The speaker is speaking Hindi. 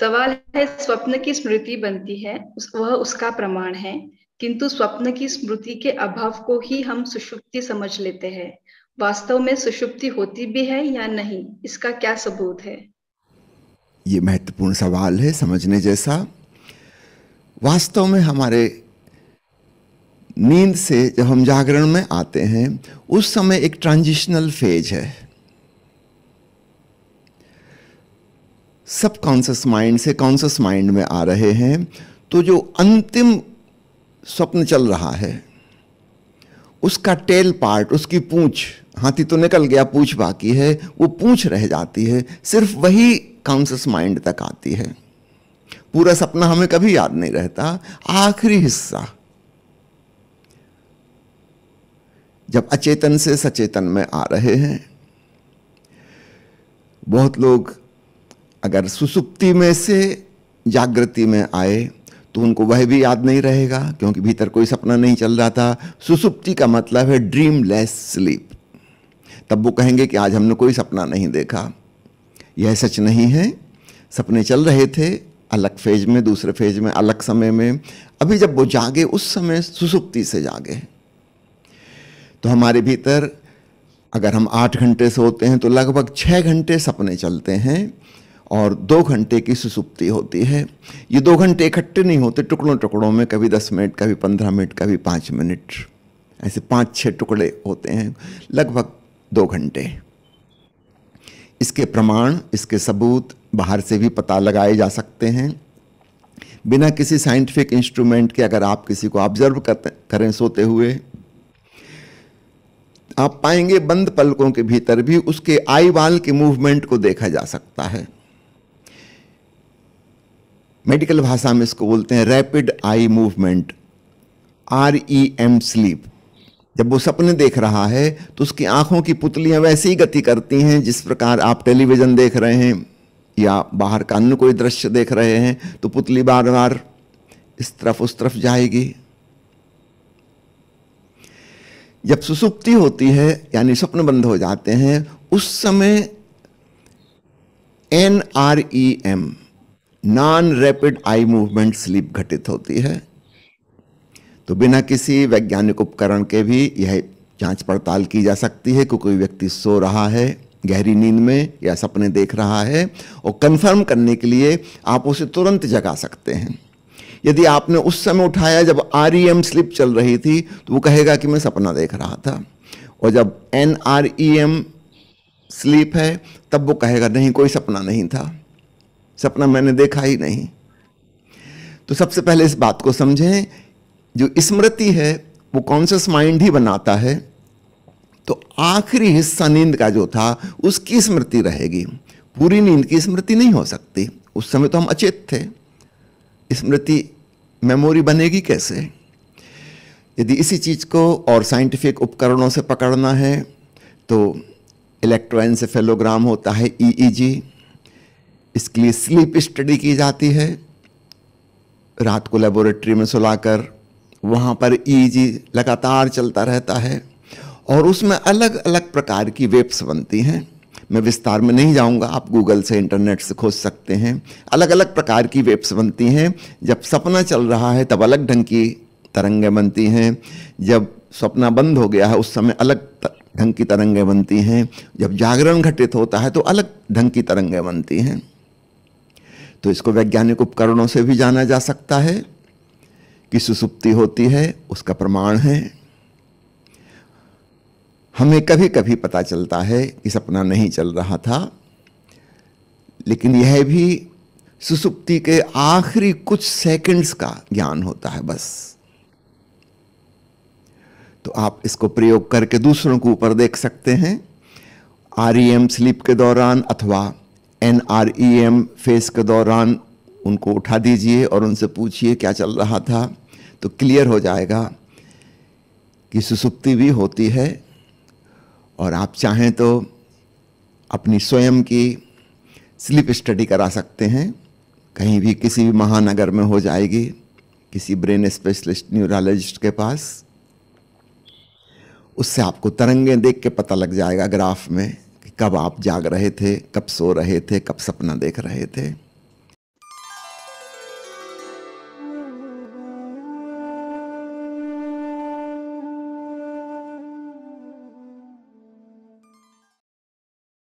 सवाल है स्वप्न की स्मृति बनती है वह उसका प्रमाण है किंतु स्वप्न की स्मृति के अभाव को ही हम सुषुप्ति समझ लेते हैं वास्तव में सुषुप्ति होती भी है या नहीं इसका क्या सबूत है ये महत्वपूर्ण सवाल है समझने जैसा वास्तव में हमारे नींद से जब हम जागरण में आते हैं उस समय एक ट्रांजिशनल फेज है सब कॉन्शस माइंड से कॉन्शस माइंड में आ रहे हैं तो जो अंतिम स्वप्न चल रहा है उसका टेल पार्ट उसकी पूंछ हाथी तो निकल गया पूछ बाकी है वो पूछ रह जाती है सिर्फ वही कॉन्शस माइंड तक आती है पूरा सपना हमें कभी याद नहीं रहता आखिरी हिस्सा जब अचेतन से सचेतन में आ रहे हैं बहुत लोग अगर सुसुप्ति में से जागृति में आए तो उनको वह भी याद नहीं रहेगा क्योंकि भीतर कोई सपना नहीं चल रहा था सुसुप्ति का मतलब है ड्रीम लेस स्लीप तब वो कहेंगे कि आज हमने कोई सपना नहीं देखा यह सच नहीं है सपने चल रहे थे अलग फेज में दूसरे फेज में अलग समय में अभी जब वो जागे उस समय सुसुप्ति से जागे तो हमारे भीतर अगर हम आठ घंटे सोते हैं तो लगभग छः घंटे सपने चलते हैं और दो घंटे की सुसुप्ति होती है ये दो घंटे इकट्ठे नहीं होते टुकड़ों टुकड़ों में कभी दस मिनट कभी पंद्रह मिनट कभी पाँच मिनट ऐसे पाँच छः टुकड़े होते हैं लगभग दो घंटे इसके प्रमाण इसके सबूत बाहर से भी पता लगाए जा सकते हैं बिना किसी साइंटिफिक इंस्ट्रूमेंट के अगर आप किसी को ऑब्जर्व करें सोते हुए आप पाएंगे बंद पलकों के भीतर भी उसके आई वाल के मूवमेंट को देखा जा सकता है मेडिकल भाषा में इसको बोलते हैं rapid eye movement R E M sleep जब वो सपने देख रहा है तो उसकी आंखों की पुतलियां वैसे ही गति करती हैं जिस प्रकार आप टेलीविज़न देख रहे हैं या बाहर का अन्य कोई दृश्य देख रहे हैं तो पुतली बार बार इस तरफ उस तरफ जाएगी जब सुसुप्ति होती है यानी स्वप्न बंद हो जाते हैं उस समय N R E M non rapid eye movement sleep घटित होती है तो बिना किसी वैज्ञानिक उपकरण के भी यह जांच पड़ताल की जा सकती है कि कोई व्यक्ति सो रहा है गहरी नींद में या सपने देख रहा है और कंफर्म करने के लिए आप उसे तुरंत जगा सकते हैं यदि आपने उस समय उठाया जब आर ई एम स्लिप चल रही थी तो वो कहेगा कि मैं सपना देख रहा था और जब N R E M sleep है तब वो कहेगा नहीं कोई सपना नहीं था सपना मैंने देखा ही नहीं तो सबसे पहले इस बात को समझें जो स्मृति है वो कॉन्शियस माइंड ही बनाता है तो आखिरी हिस्सा नींद का जो था उसकी स्मृति रहेगी पूरी नींद की स्मृति नहीं हो सकती उस समय तो हम अचेत थे स्मृति मेमोरी बनेगी कैसे यदि इसी चीज़ को और साइंटिफिक उपकरणों से पकड़ना है तो फेलोग्राम होता है ईईजी e e इसके लिए स्लीप स्टडी की जाती है रात को लेबोरेटरी में सुलाकर वहाँ पर ईजी लगातार चलता रहता है और उसमें अलग अलग प्रकार की वेब्स बनती हैं मैं विस्तार में नहीं जाऊंगा आप गूगल से इंटरनेट से खोज सकते हैं अलग अलग प्रकार की वेब्स बनती हैं जब सपना चल रहा है तब अलग ढंग की तरंगें बनती हैं जब सपना बंद हो गया है उस समय अलग ढंग की तरंगें बनती हैं जब जागरण घटित होता है तो अलग ढंग की तरंगें बनती हैं तो इसको वैज्ञानिक उपकरणों से भी जाना जा सकता है कि सुसुप्ति होती है उसका प्रमाण है हमें कभी कभी पता चलता है कि सपना नहीं चल रहा था लेकिन यह भी सुसुप्ति के आखिरी कुछ सेकंड्स का ज्ञान होता है बस तो आप इसको प्रयोग करके दूसरों को ऊपर देख सकते हैं आर स्लीप e के दौरान अथवा N R E M phase के दौरान उनको उठा दीजिए और उनसे पूछिए क्या चल रहा था तो क्लियर हो जाएगा कि सुसुप्ति भी होती है और आप चाहें तो अपनी स्वयं की स्लीप स्टडी करा सकते हैं कहीं भी किसी भी महानगर में हो जाएगी किसी ब्रेन स्पेशलिस्ट न्यूरोलॉजिस्ट के पास उससे आपको तरंगें देख के पता लग जाएगा ग्राफ में कब आप जाग रहे थे कब सो रहे थे कब सपना देख रहे थे